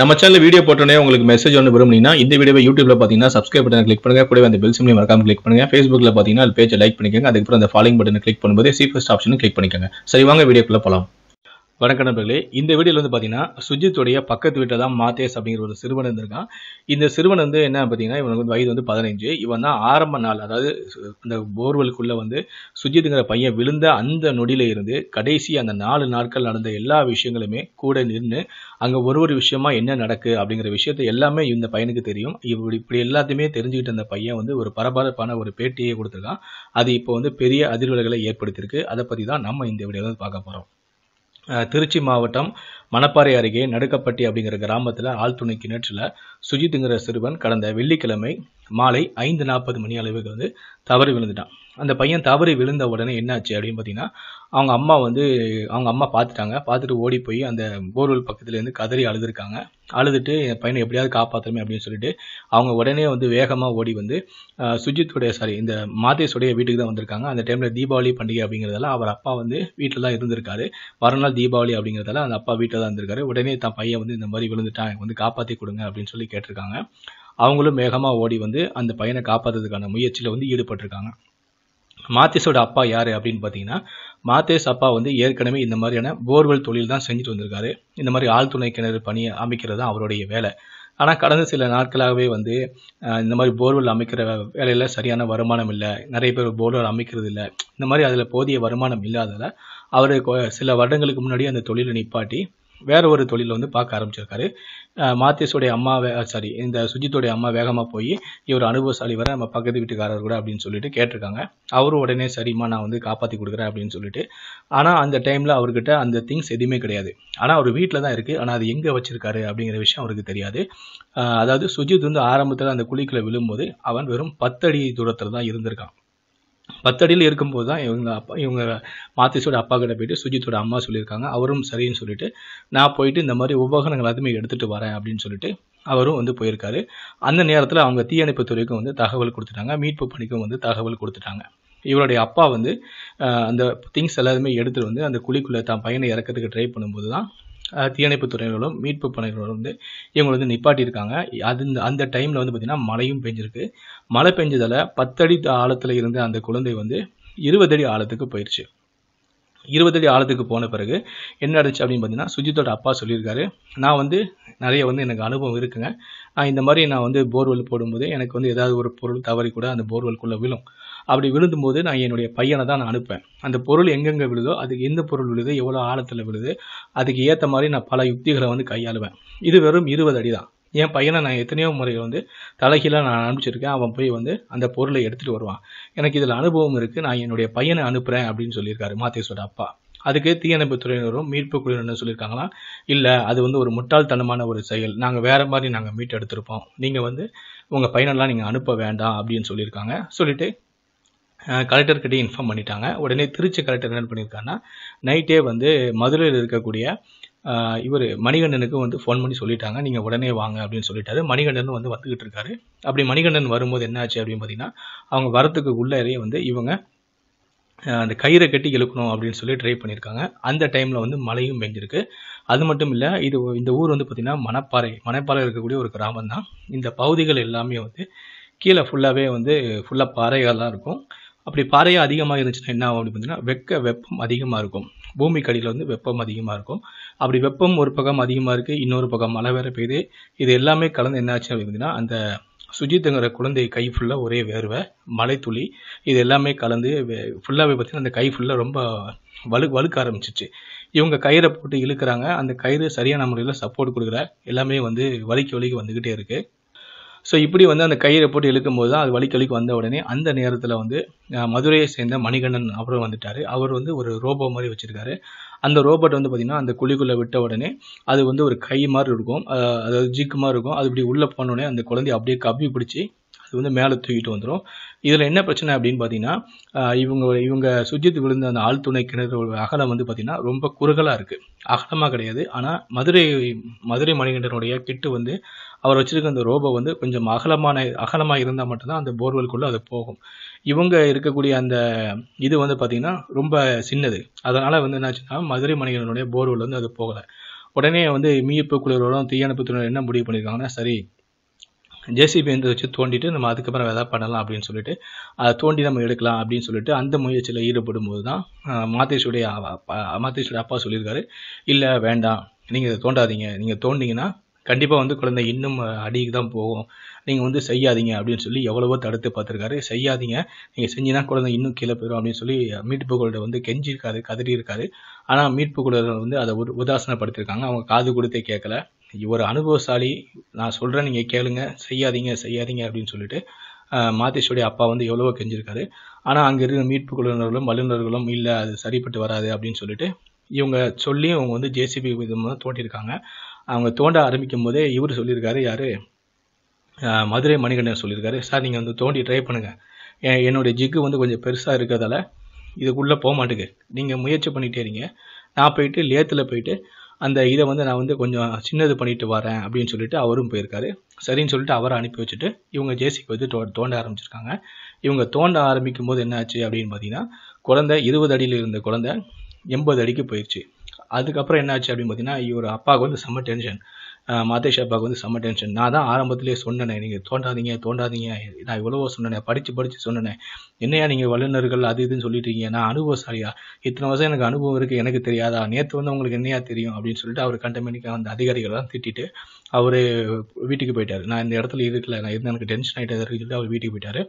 நம்ம channel video போட்டோன்னே உங்களுக்கு மெசேஜ் ஒன்று விரும்புனீங்கன்னா இந்த வீடியோ யூடியூப்ல பார்த்தீங்கன்னா சப்ஸ்கிரைப் பண்ணி கிளிக் பண்ணுங்க கூட அந்த பெல் சிம்லி மறக்காம கிளிக் பண்ணுங்க ஃபேஸ்புக்கில் பார்த்தீங்கன்னா அது பேஜை லைக் பண்ணிக்கோங்க அதுக்கப்புறம் அந்த ஃபாலோயிங் பட்டனை கிளிக் பண்ணும்போது சீஃபஸ்ட் ஆப்ஷன் கிளிக் பண்ணிக்கோங்க சரி வாங்க வீடியோக்குள்ளே போகலாம் வணக்க நண்பர்களே இந்த வீடியோவில் வந்து பாத்தீங்கன்னா சுஜித்துடைய பக்கத்து வீட்டில் தான் மாத்தேஸ் அப்படிங்கிற ஒரு சிறுவன் இருந்திருக்கான் இந்த சிறுவன் வந்து என்ன பார்த்தீங்கன்னா இவனுக்கு வந்து வயது வந்து பதினைஞ்சு இவன் தான் ஆரம்ப நாள் அதாவது இந்த போர்வெலுக்குள்ளே வந்து சுஜித்துங்கிற பையன் விழுந்த அந்த நொடியில் இருந்து கடைசி அந்த நாலு நாட்கள் நடந்த எல்லா விஷயங்களுமே கூட நின்று அங்கே ஒரு ஒரு விஷயமா என்ன நடக்கு அப்படிங்கிற விஷயத்த எல்லாமே இந்த பையனுக்கு தெரியும் இப்படி இப்படி எல்லாத்தையுமே தெரிஞ்சுக்கிட்டு அந்த பையன் வந்து ஒரு பரபரப்பான ஒரு பேட்டியை கொடுத்துருக்கான் அது இப்போ வந்து பெரிய அதிர்வலைகளை ஏற்படுத்தியிருக்கு அதை பற்றி தான் நம்ம இந்த வீடியோவில் பார்க்க போகிறோம் திருச்சி மாவட்டம் மணப்பாறை அருகே நடுக்கப்பட்டி அப்படிங்கிற கிராமத்தில் ஆழ்துணை கிணற்றில் சுஜித்துங்கிற சிறுவன் கடந்த வெள்ளிக்கிழமை மாலை ஐந்து நாற்பது மணி அளவுக்கு வந்து தவறி விழுந்துட்டான் அந்த பையன் தவறி விழுந்த உடனே என்னாச்சு அப்படின்னு பார்த்தீங்கன்னா அவங்க அம்மா வந்து அவங்க அம்மா பார்த்துட்டாங்க பார்த்துட்டு ஓடி போய் அந்த போர்வெல் பக்கத்துலேருந்து கதறி அழுதுருக்காங்க அழுதுட்டு என் பையனை எப்படியாவது காப்பாற்றணுமே அப்படின்னு சொல்லிட்டு அவங்க உடனே வந்து வேகமாக ஓடி வந்து சுஜித்துடைய சாரி இந்த மாதேஷுடைய வீட்டுக்கு தான் வந்திருக்காங்க அந்த டைமில் தீபாவளி பண்டிகை அப்படிங்கிறதால அவர் அப்பா வந்து வீட்டில் தான் இருந்திருக்காரு மறுநாள் தீபாவளி அப்படிங்கிறதால அந்த அப்பா வீட்டில் தான் இருந்திருக்காரு உடனே தான் பையன் வந்து இந்த மாதிரி விழுந்துட்டான் எனக்கு வந்து காப்பாற்றி கொடுங்க அப்படின்னு சொல்லி கேட்டிருக்காங்க அவங்களும் வேகமாக ஓடி வந்து அந்த பையனை காப்பாற்றுறதுக்கான முயற்சியில் வந்து ஈடுபட்டிருக்காங்க மாத்தேஸோட அப்பா யார் அப்படின்னு பார்த்தீங்கன்னா மாத்தேஸ் அப்பா வந்து ஏற்கனவே இந்த மாதிரியான போர்வெல் தொழில் தான் செஞ்சுட்டு வந்திருக்காரு இந்த மாதிரி ஆழ்துணை கிணறு பணி அமைக்கிறது தான் அவருடைய வேலை ஆனால் கடந்த சில நாட்களாகவே வந்து இந்த மாதிரி போர்வெல் அமைக்கிற வேலையில் சரியான வருமானம் இல்லை நிறைய பேர் போர்வெல் அமைக்கிறது இல்லை இந்த மாதிரி அதில் போதிய வருமானம் இல்லாததால் அவர் சில வருடங்களுக்கு முன்னாடி அந்த தொழிலை நிப்பாட்டி வேற ஒரு தொழிலை வந்து பார்க்க ஆரம்பிச்சிருக்காரு மாத்தியஸோடைய அம்மா சாரி இந்த சுஜித்தோடைய அம்மா வேகமாக போய் இவர் அனுபவசாலி வர நம்ம பக்கத்து வீட்டுக்காரர் கூட அப்படின்னு சொல்லிட்டு கேட்டிருக்காங்க அவரும் உடனே சரிம்மா நான் வந்து காப்பாற்றி கொடுக்குறேன் அப்படின்னு சொல்லிட்டு ஆனால் அந்த டைமில் அவர்கிட்ட அந்த திங்ஸ் எதுவுமே கிடையாது ஆனால் அவர் வீட்டில் தான் இருக்குது ஆனால் அது எங்கே வச்சிருக்காரு அப்படிங்கிற விஷயம் அவருக்கு தெரியாது அதாவது சுஜித் வந்து ஆரம்பத்தில் அந்த குழிக்குள்ளே விழும்போது அவன் வெறும் பத்தடி தூரத்தில் தான் இருந்திருக்கான் பத்தடியில் இருக்கும்போது தான் இவங்க அப்பா இவங்க மாத்திஸோட அப்பா கிட்ட போயிட்டு சுஜித்தோட அம்மா சொல்லியிருக்காங்க அவரும் சரின்னு சொல்லிட்டு நான் போயிட்டு இந்த மாதிரி உபகரணங்கள் எல்லாத்தையுமே எடுத்துகிட்டு வரேன் அப்படின்னு சொல்லிட்டு அவரும் வந்து போயிருக்காரு அந்த நேரத்தில் அவங்க தீயணைப்பு துறைக்கும் வந்து தகவல் கொடுத்துட்டாங்க மீட்பு பணிக்கும் வந்து தகவல் கொடுத்துட்டாங்க இவருடைய அப்பா வந்து அந்த திங்ஸ் எல்லாருமே எடுத்துகிட்டு வந்து அந்த குழிக்குள்ளே தான் பையனை இறக்கிறதுக்கு ட்ரை பண்ணும்போது தான் தீயணைப்பு துறையினரும் மீட்பு பணிகளும் வந்து இவங்க வந்து நிப்பாட்டியிருக்காங்க அது அந்த டைமில் வந்து பார்த்திங்கன்னா மழையும் பெஞ்சிருக்கு மழை பெஞ்சதால் பத்தடி ஆழத்தில் இருந்த அந்த குழந்தை வந்து இருபது அடி ஆழத்துக்கு போயிடுச்சு இருபது அடி ஆழத்துக்கு போன பிறகு என்ன நடந்துச்சு அப்படின்னு பார்த்தீங்கன்னா சுஜித்தோட அப்பா சொல்லியிருக்காரு நான் வந்து நிறைய வந்து எனக்கு அனுபவம் இருக்குங்க இந்த மாதிரி நான் வந்து போர்வெல் போடும்போது எனக்கு வந்து ஏதாவது ஒரு பொருள் தவறி கூட அந்த போர்வெல்குள்ளே விழும் அப்படி விழுந்தும்போது நான் என்னுடைய பையனை தான் நான் அனுப்பேன் அந்த பொருள் எங்கெங்கே விழுதோ அதுக்கு எந்த பொருள் விழுது எவ்வளோ ஆழத்தில் விழுது அதுக்கு ஏற்ற மாதிரி நான் பல யுக்திகளை வந்து கையாளுவேன் இது வெறும் இருபது அடி தான் என் பையனை நான் எத்தனையோ முறையில் வந்து தலைகீழாக நான் அனுப்பிச்சிருக்கேன் அவன் போய் வந்து அந்த பொருளை எடுத்துகிட்டு வருவான் எனக்கு இதில் அனுபவம் இருக்குது நான் என்னுடைய பையனை அனுப்புகிறேன் அப்படின்னு சொல்லியிருக்காரு மாத்தேஸ்வர அப்பா அதுக்கு தீயணைப்பு துறையினரும் மீட்பு குழுவினரும் சொல்லியிருக்காங்களா இல்லை அது வந்து ஒரு முட்டாள்தனமான ஒரு செயல் நாங்கள் வேறு மாதிரி நாங்கள் மீட் எடுத்திருப்போம் நீங்கள் வந்து உங்கள் பையனெல்லாம் நீங்கள் அனுப்ப வேண்டாம் அப்படின்னு சொல்லியிருக்காங்க சொல்லிட்டு கலெக்டர்கிட்டே இன்ஃபார்ம் பண்ணிட்டாங்க உடனே திருச்சி கலெக்டர் என்ன பண்ணியிருக்காங்கன்னா நைட்டே வந்து மதுரையில் இருக்கக்கூடிய இவர் மணிகண்டனுக்கு வந்து ஃபோன் பண்ணி சொல்லிட்டாங்க நீங்கள் உடனே வாங்க அப்படின்னு சொல்லிட்டாரு மணிகண்டன் வந்து வந்துக்கிட்டு இருக்காரு அப்படி மணிகண்டன் வரும்போது என்னாச்சு அப்படின்னு பார்த்தீங்கன்னா அவங்க வரத்துக்கு உள்ளேயே வந்து இவங்க அந்த கயிறை கட்டி இழுக்கணும் அப்படின்னு சொல்லி ட்ரை பண்ணியிருக்காங்க அந்த டைமில் வந்து மழையும் பெஞ்சிருக்கு அது மட்டும் இல்லை இது இந்த ஊர் வந்து பார்த்திங்கன்னா மணப்பாறை மணப்பாறை இருக்கக்கூடிய ஒரு கிராமம் தான் இந்த பகுதிகள் எல்லாமே வந்து கீழே ஃபுல்லாகவே வந்து ஃபுல்லாக பாறைகள்லாம் இருக்கும் அப்படி பாறையாக அதிகமாக இருந்துச்சுன்னா என்ன ஆகும் அப்படின்னு பார்த்தீங்கன்னா வெக்க வெப்பம் அதிகமாக இருக்கும் கடியில் வந்து வெப்பம் அதிகமாக இருக்கும் அப்படி வெப்பம் ஒரு பக்கம் அதிகமாக இருக்குது இன்னொரு பக்கம் மழை வேறு பெய்யுது இது எல்லாமே கலந்து என்னாச்சு அப்படின்னு பார்த்தீங்கன்னா அந்த சுஜித்துங்கிற குழந்தை கை ஃபுல்லாக ஒரே வேர்வை மலைத்துளி இது எல்லாமே கலந்து ஃபுல்லாகவே பார்த்தீங்கன்னா அந்த கை ஃபுல்லாக ரொம்ப வலு வலுக்க ஆரம்பிச்சிச்சு இவங்க கயிறை போட்டு இழுக்கிறாங்க அந்த கயிறு சரியான முறையில் சப்போர்ட் கொடுக்குற எல்லாமே வந்து வலிக்கு வலிக்கு வந்துக்கிட்டே இருக்குது ஸோ இப்படி வந்து அந்த கயிறை போட்டு இழுக்கும்போது தான் அது வலிக்கு வலிக்கு வந்த உடனே அந்த நேரத்தில் வந்து மதுரையை சேர்ந்த மணிகண்டன் அவரும் வந்துட்டார் அவர் வந்து ஒரு ரோபோ மாதிரி வச்சுருக்காரு அந்த ரோபோட் வந்து பார்த்திங்கன்னா அந்த குழிக்குள்ளே விட்ட உடனே அது வந்து ஒரு கை மாதிரி இருக்கும் அதாவது ஜிக்கு மாதிரி இருக்கும் அது இப்படி உள்ளே போனோடனே அந்த குழந்தைய அப்படியே கவி பிடிச்சி அது வந்து மேலே தூக்கிட்டு வந்துடும் இதில் என்ன பிரச்சனை அப்படின்னு பார்த்தீங்கன்னா இவங்க இவங்க சுஜித் விழுந்த அந்த ஆழ்துணை கிணறு அகலம் வந்து பார்த்திங்கன்னா ரொம்ப குறுகலாக இருக்குது அகலமாக கிடையாது ஆனால் மதுரை மதுரை மணிகண்டனுடைய கிட்டு வந்து அவர் வச்சுருக்க அந்த ரோபோ வந்து கொஞ்சம் அகலமான அகலமாக இருந்தால் மட்டும்தான் அந்த போர்வெல்குள்ளே அது போகும் இவங்க இருக்கக்கூடிய அந்த இது வந்து பார்த்திங்கன்னா ரொம்ப சின்னது அதனால் வந்து என்னாச்சுன்னா மதுரை மணிகனுடைய போர்வெல் வந்து அது போகலை உடனே வந்து மீட்பு குழுவோடும் தீயணைப்புத்துறையோட என்ன முடிவு பண்ணியிருக்காங்கன்னா சரி ஜேசிபி வந்து வச்சு தோண்டிட்டு நம்ம அதுக்கப்புறம் எதாவது பண்ணலாம் அப்படின்னு சொல்லிட்டு அதை தோண்டி நம்ம எடுக்கலாம் அப்படின்னு சொல்லிட்டு அந்த முயற்சியில் ஈடுபடும் போது தான் மாதேஷுடைய மாதேஷுடைய அப்பா சொல்லியிருக்காரு இல்லை வேண்டாம் நீங்கள் இதை தோண்டாதீங்க நீங்கள் தோண்டிங்கன்னா கண்டிப்பாக வந்து குழந்தை இன்னும் அடிக்கு தான் போகும் நீங்கள் வந்து செய்யாதீங்க அப்படின்னு சொல்லி எவ்வளவோ தடுத்து பார்த்துருக்காரு செய்யாதீங்க நீங்கள் தான் குழந்தை இன்னும் கீழே போயிடும் அப்படின்னு சொல்லி மீட்பு குழந்தை வந்து கெஞ்சிருக்காரு கதறியிருக்காரு ஆனால் மீட்பு குழந்தை வந்து அதை உதாசனப்படுத்தியிருக்காங்க அவங்க காது கொடுத்தே கேட்கல ஒரு அனுபவசாலி நான் சொல்கிறேன் நீங்கள் கேளுங்க செய்யாதீங்க செய்யாதீங்க அப்படின்னு சொல்லிட்டு மாத்தேஷோடைய அப்பா வந்து எவ்வளவோ கெஞ்சிருக்காரு ஆனால் அங்கே இருக்கிற மீட்பு குழுவினர்களும் வல்லுநர்களும் இல்லை அது சரிப்பட்டு வராது அப்படின்னு சொல்லிட்டு இவங்க சொல்லி அவங்க வந்து ஜேசிபி விதமாக தோட்டியிருக்காங்க அவங்க தோண்ட ஆரம்பிக்கும் போதே இவர் சொல்லியிருக்காரு யார் மதுரை மணிகண்டன் சொல்லியிருக்காரு சார் நீங்கள் வந்து தோண்டி ட்ரை பண்ணுங்கள் என்னுடைய ஜிக்கு வந்து கொஞ்சம் பெருசாக இருக்கிறதால இதுக்குள்ளே போக மாட்டேங்குது நீங்கள் முயற்சி பண்ணிகிட்டே இருங்க நான் போயிட்டு லேத்தில் போயிட்டு அந்த இதை வந்து நான் வந்து கொஞ்சம் சின்னது பண்ணிட்டு வரேன் அப்படின்னு சொல்லிட்டு அவரும் போயிருக்காரு சரின்னு சொல்லிட்டு அவரை அனுப்பி வச்சுட்டு இவங்க ஜேசிக்கு வந்து தோ தோண்ட ஆரம்பிச்சிருக்காங்க இவங்க தோண்ட ஆரம்பிக்கும் போது என்ன ஆச்சு அப்படின்னு பார்த்தீங்கன்னா குழந்தை இருபது அடியில் இருந்த குழந்தை எண்பது அடிக்கு போயிடுச்சு அதுக்கப்புறம் என்ன ஆச்சு அப்படின்னு பார்த்தீங்கன்னா இவர் அப்பாவுக்கு வந்து செம்ம டென்ஷன் மாதேஷ் அப்பாவுக்கு வந்து செம்ம டென்ஷன் நான் தான் ஆரம்பத்திலேயே சொன்னேனே நீங்கள் தோண்டாதீங்க தோண்டாதீங்க நான் இவ்வளவோ சொன்னேன் படித்து படித்து சொன்னேன் என்னையா நீங்கள் வல்லுநர்கள் அது இதுன்னு சொல்லிட்டு இருக்கீங்க நான் அனுபவசாலியா இத்தனை வருஷம் எனக்கு அனுபவம் இருக்குது எனக்கு தெரியாதா நேற்று வந்து உங்களுக்கு என்னையா தெரியும் அப்படின்னு சொல்லிட்டு அவர் கண்டமேனிக்கு அந்த அதிகாரிகள்லாம் திட்டிட்டு அவர் வீட்டுக்கு போயிட்டார் நான் இந்த இடத்துல இருக்கல நான் இருந்தால் எனக்கு டென்ஷன் ஆகிட்டே அவர் வீட்டுக்கு போயிட்டார்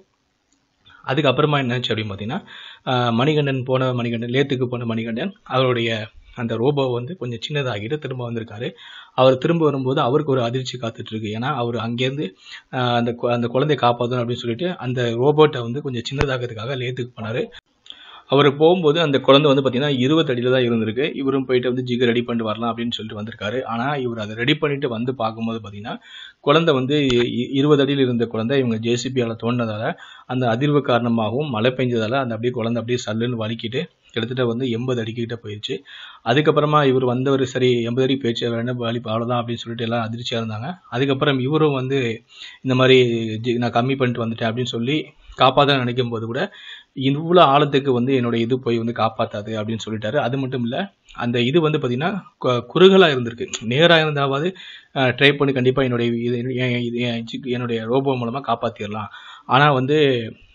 அதுக்கப்புறமா என்னாச்சு அப்படின்னு பார்த்தீங்கன்னா மணிகண்டன் போன மணிகண்டன் லேத்துக்கு போன மணிகண்டன் அவருடைய அந்த ரோபோ வந்து கொஞ்சம் சின்னதாகிட்டு திரும்ப வந்திருக்காரு அவர் திரும்ப வரும்போது அவருக்கு ஒரு அதிர்ச்சி காத்துட்ருக்கு ஏன்னா அவர் அங்கேருந்து அந்த அந்த குழந்தைய காப்பாற்றணும் அப்படின்னு சொல்லிட்டு அந்த ரோபோட்டை வந்து கொஞ்சம் சின்னதாகிறதுக்காக லேத்துக்கு போனார் அவர் போகும்போது அந்த குழந்தை வந்து பார்த்தீங்கன்னா இருபது அடியில் தான் இருந்திருக்கு இவரும் போயிட்டு வந்து ஜிகை ரெடி பண்ணிட்டு வரலாம் அப்படின்னு சொல்லிட்டு வந்திருக்காரு ஆனால் இவர் அதை ரெடி பண்ணிட்டு வந்து பார்க்கும்போது பார்த்தீங்கன்னா குழந்தை வந்து இருபது அடியில் இருந்த குழந்தை இவங்க ஜேசிபியால் தோண்டினதால அந்த அதிர்வு காரணமாகவும் மழை பெஞ்சதால அந்த அப்படியே குழந்தை அப்படியே சல்லுன்னு வலிக்கிட்டு கிட்டத்தட்ட வந்து எண்பது அடிக்கிட்ட போயிடுச்சு அதுக்கப்புறமா இவர் வந்தவர் சரி எண்பது அடி போயிடுச்சு என்ன வலி அவ்வளோதான் அப்படின்னு சொல்லிட்டு எல்லாம் அதிர்ச்சியாக இருந்தாங்க அதுக்கப்புறம் இவரும் வந்து இந்த மாதிரி நான் கம்மி பண்ணிட்டு வந்துட்டேன் அப்படின்னு சொல்லி காப்பாற்ற நினைக்கும் போது கூட இவ்வளோ ஆழத்துக்கு வந்து என்னோட இது போய் வந்து காப்பாற்றாது அப்படின்னு சொல்லிட்டாரு அது மட்டும் இல்லை அந்த இது வந்து பார்த்தீங்கன்னா குறுகலாக இருந்திருக்கு நேராக இருந்தாவது ட்ரை பண்ணி கண்டிப்பாக என்னுடைய இது என்னுடைய ரோபோ மூலமாக காப்பாற்றிடலாம் ஆனால் வந்து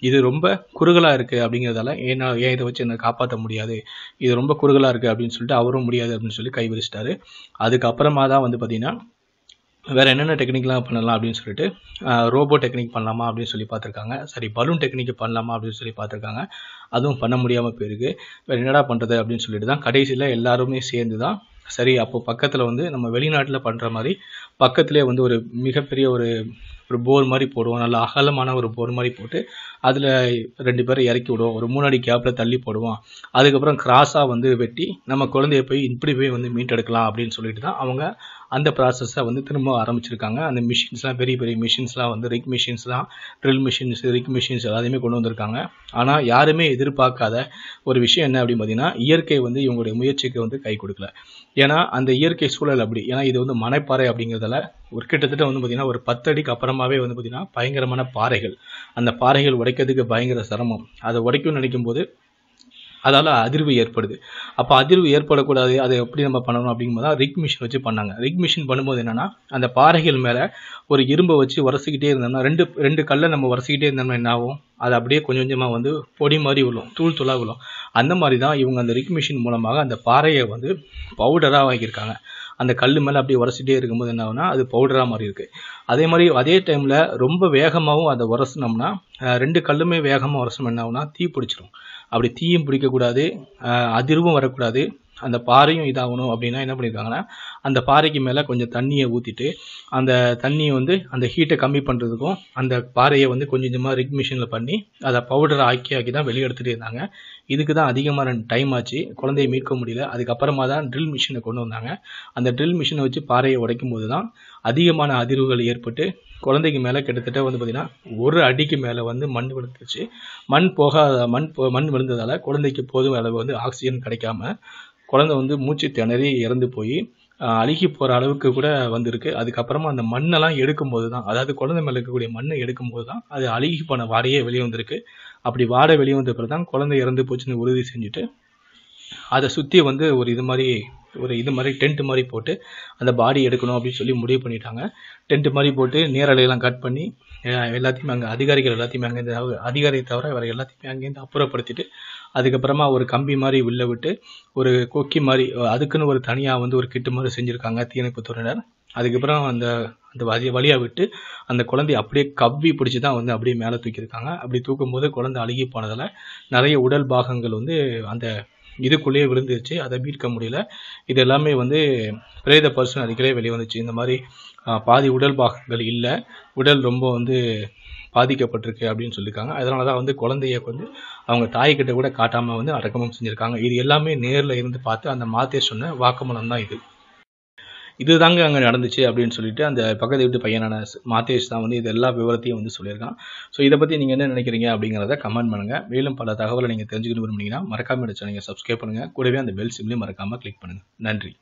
இது ரொம்ப குறுகலாக இருக்குது அப்படிங்கிறதால என்ன ஏன் இதை வச்சு என்னை காப்பாற்ற முடியாது இது ரொம்ப குறுகலாக இருக்குது அப்படின்னு சொல்லிட்டு அவரும் முடியாது அப்படின்னு சொல்லி கை அதுக்கப்புறமா தான் வந்து பார்த்திங்கன்னா வேறு என்னென்ன டெக்னிக்லாம் பண்ணலாம் அப்படின்னு சொல்லிட்டு ரோபோ டெக்னிக் பண்ணலாமா அப்படின்னு சொல்லி பார்த்துருக்காங்க சரி பலூன் டெக்னிக் பண்ணலாமா அப்படின்னு சொல்லி பார்த்துருக்காங்க அதுவும் பண்ண முடியாமல் போயிருக்கு வேறு என்னடா பண்ணுறது அப்படின்னு சொல்லிட்டு தான் கடைசியில் எல்லாருமே சேர்ந்து தான் சரி அப்போ பக்கத்தில் வந்து நம்ம வெளிநாட்டில் பண்ணுற மாதிரி பக்கத்துலேயே வந்து ஒரு மிகப்பெரிய ஒரு ஒரு போர் மாதிரி போடுவோம் நல்ல அகலமான ஒரு போர் மாதிரி போட்டு அதில் ரெண்டு பேரை இறக்கி விடுவோம் ஒரு மூணு அடி கேப்பில் தள்ளி போடுவோம் அதுக்கப்புறம் கிராஸாக வந்து வெட்டி நம்ம குழந்தைய போய் இப்படி போய் வந்து மீட்டெடுக்கலாம் அப்படின்னு சொல்லிட்டு தான் அவங்க அந்த ப்ராசஸை வந்து திரும்ப ஆரம்பிச்சிருக்காங்க அந்த மிஷின்ஸ்லாம் பெரிய பெரிய மிஷின்ஸ்லாம் வந்து ரிக் மிஷின்ஸ்லாம் ட்ரில் மிஷின்ஸ் ரிக் மிஷின்ஸ் எல்லாத்தையுமே கொண்டு வந்திருக்காங்க ஆனால் யாருமே எதிர்பார்க்காத ஒரு விஷயம் என்ன அப்படின்னு பார்த்தீங்கன்னா இயற்கை வந்து இவங்களுடைய முயற்சிக்கு வந்து கை கொடுக்கல ஏன்னா அந்த இயற்கை சூழல் அப்படி ஏன்னா இது வந்து மனைப்பாறை அப்படிங்கிறதால ஒரு கிட்டத்தட்ட வந்து பார்த்திங்கன்னா ஒரு பத்தடிக்கு அப்புறமாவே வந்து பார்த்திங்கன்னா பயங்கரமான பாறைகள் அந்த பாறைகள் உடைக்கிறதுக்கு பயங்கர சிரமம் அதை உடைக்கும்னு நினைக்கும் போது அதால் அதிர்வு ஏற்படுது அப்போ அதிர்வு ஏற்படக்கூடாது அதை எப்படி நம்ம பண்ணணும் அப்படிங்கும்போது தான் ரிக் மிஷின் வச்சு பண்ணாங்க ரிக் மிஷின் பண்ணும்போது என்னென்னா அந்த பாறைகள் மேலே ஒரு இரும்பை வச்சு உரசிக்கிட்டே இருந்தோம்னா ரெண்டு ரெண்டு கல்லை நம்ம உரசிக்கிட்டே இருந்தோம்னா என்னாகும் அது அப்படியே கொஞ்சம் கொஞ்சமாக வந்து பொடி மாதிரி விழும் தூள் துளா விழும் அந்த மாதிரி தான் இவங்க அந்த ரிக் மிஷின் மூலமாக அந்த பாறையை வந்து பவுடராக வாங்கியிருக்காங்க அந்த கல் மேலே அப்படியே உரசிட்டே இருக்கும்போது என்ன ஆகுனா அது பவுடராக மாதிரி இருக்குது அதே மாதிரி அதே டைமில் ரொம்ப வேகமாகவும் அதை உரசினோம்னா ரெண்டு கல்லுமே வேகமாக உரசினோம் என்ன ஆகுனா தீ பிடிச்சிடும் அப்படி தீயும் பிடிக்கக்கூடாது அதிர்வும் வரக்கூடாது அந்த பாறையும் இதாகணும் அப்படின்னா என்ன பண்ணியிருக்காங்கன்னா அந்த பாறைக்கு மேலே கொஞ்சம் தண்ணியை ஊற்றிட்டு அந்த தண்ணியை வந்து அந்த ஹீட்டை கம்மி பண்ணுறதுக்கும் அந்த பாறையை வந்து கொஞ்சம் கொஞ்சமாக ரிக் மிஷினில் பண்ணி அதை பவுடரை ஆக்கி ஆக்கி தான் வெளியே எடுத்துகிட்டு இருந்தாங்க இதுக்கு தான் அதிகமான டைம் ஆச்சு குழந்தையை மீட்க முடியல அதுக்கப்புறமா தான் ட்ரில் மிஷினை கொண்டு வந்தாங்க அந்த ட்ரில் மிஷினை வச்சு பாறையை உடைக்கும் போது தான் அதிகமான அதிர்வுகள் ஏற்பட்டு குழந்தைக்கு மேலே கிட்டத்தட்ட வந்து பார்த்திங்கன்னா ஒரு அடிக்கு மேலே வந்து மண் விழுந்துச்சு மண் போகாத மண் மண் விழுந்ததால் குழந்தைக்கு போதும் அளவு வந்து ஆக்சிஜன் கிடைக்காம குழந்தை வந்து மூச்சு திணறி இறந்து போய் அழுகி போகிற அளவுக்கு கூட வந்திருக்கு அதுக்கப்புறமா அந்த மண்ணெல்லாம் எடுக்கும்போது தான் அதாவது குழந்தை மேலே இருக்கக்கூடிய மண்ணை எடுக்கும்போது தான் அது அழுகி போன வாடையே வெளியே வந்திருக்கு அப்படி வாடை வெளியே வந்த பிறகு தான் குழந்தை இறந்து போச்சுன்னு உறுதி செஞ்சுட்டு அதை சுற்றி வந்து ஒரு இது மாதிரி ஒரு இது மாதிரி டென்ட் மாதிரி போட்டு அந்த பாடி எடுக்கணும் அப்படின்னு சொல்லி முடிவு பண்ணிட்டாங்க டென்ட் மாதிரி போட்டு நேரலையெல்லாம் கட் பண்ணி எல்லாத்தையுமே அங்கே அதிகாரிகள் எல்லாத்தையுமே அங்கேருந்து அதிகாரியை தவிர வேறு எல்லாத்தையுமே அங்கேருந்து அப்புறப்படுத்திட்டு அதுக்கப்புறமா ஒரு கம்பி மாதிரி உள்ளே விட்டு ஒரு கொக்கி மாதிரி அதுக்குன்னு ஒரு தனியாக வந்து ஒரு கிட்டு மாதிரி செஞ்சுருக்காங்க தீயணைப்பு துறையினர் அதுக்கப்புறம் அந்த அந்த வழி வழியாக விட்டு அந்த குழந்தைய அப்படியே கவ்வி பிடிச்சி தான் வந்து அப்படியே மேலே தூக்கியிருக்காங்க அப்படி தூக்கும்போது குழந்தை அழுகி போனதில் நிறைய உடல் பாகங்கள் வந்து அந்த இதுக்குள்ளேயே விழுந்துருச்சு அதை மீட்க முடியல இது எல்லாமே வந்து பிரேத பர்சன் பரிசோதனைகளே வெளியே வந்துச்சு இந்த மாதிரி பாதி உடல் பாகங்கள் இல்லை உடல் ரொம்ப வந்து பாதிக்கப்பட்டிருக்கு அப்படின்னு சொல்லியிருக்காங்க அதனால தான் வந்து குழந்தைய வந்து அவங்க தாய்கிட்ட கூட காட்டாமல் வந்து அடக்கமும் செஞ்சுருக்காங்க இது எல்லாமே நேரில் இருந்து பார்த்து அந்த மாத்தே சொன்ன வாக்குமூலம் தான் இது இது தாங்க அங்கே நடந்துச்சு அப்படின்னு சொல்லிட்டு அந்த பக்கத்து வீட்டு பையனான மாத்தேஷ் தான் வந்து இது எல்லா விவரத்தையும் வந்து சொல்லியிருக்கான் ஸோ இதை பற்றி நீங்கள் என்ன நினைக்கிறீங்க அப்படிங்கிறத கமெண்ட் பண்ணுங்கள் மேலும் பல தகவலை நீங்கள் தெரிஞ்சுக்கணும் விரும்புனீங்கன்னா மறக்காமல் சேனலை சப்ஸ்கிரைப் பண்ணுங்கள் கூடவே அந்த பெல் சிம்லையும் மறக்காமல் கிளிக் பண்ணுங்கள் நன்றி